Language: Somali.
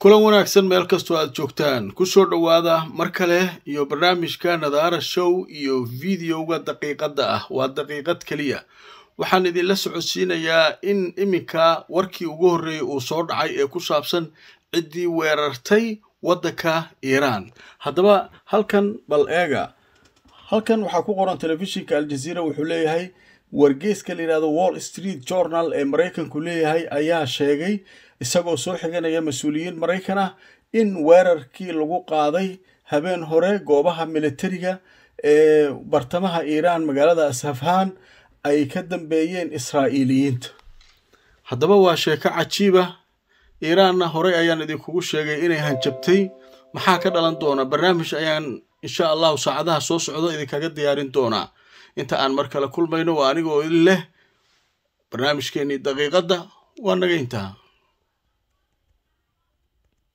kulan wanaagsan meel kastoo aad joogtaan kusoo dhowaada mar kale iyo barnaamijka nadaara show iyo videoga daqiiqadda ah waa daqiiqad keliya waxaan idinla socodsiinayaa in iminka warkii ugu horreeyay uu soo dhacay ee ku saabsan ciddii weerartay waddanka iiraan haddaba halkan bal eega halkan waxaa ku qoran telefishinka aljaziira wuxuu leeyahay wargeyska la yidhahdo wall street journal ee maraykanku leeyahay ayaa sheegay isagoo soo xiganaya mas-uuliyiin maraykan ah in weerarkii lagu qaaday habeen hore goobaha militariga ee bartamaha iiraan magaalada asafhaan ay ka dambeeyeen israa'iiliyiinta haddaba waa sheeko cajiiba ah. iiraanna horey ayaan idinkugu sheegay inay hanjabtay maxaa ka dhalan doona barnaamij ayaan insha allahu saacadaha soo socdo idinkaga diyaarin doonaa inta aan mar kale kulmayno waa aniga oo idin leh barnaamijkeenii daqiiqadda waa naga intaha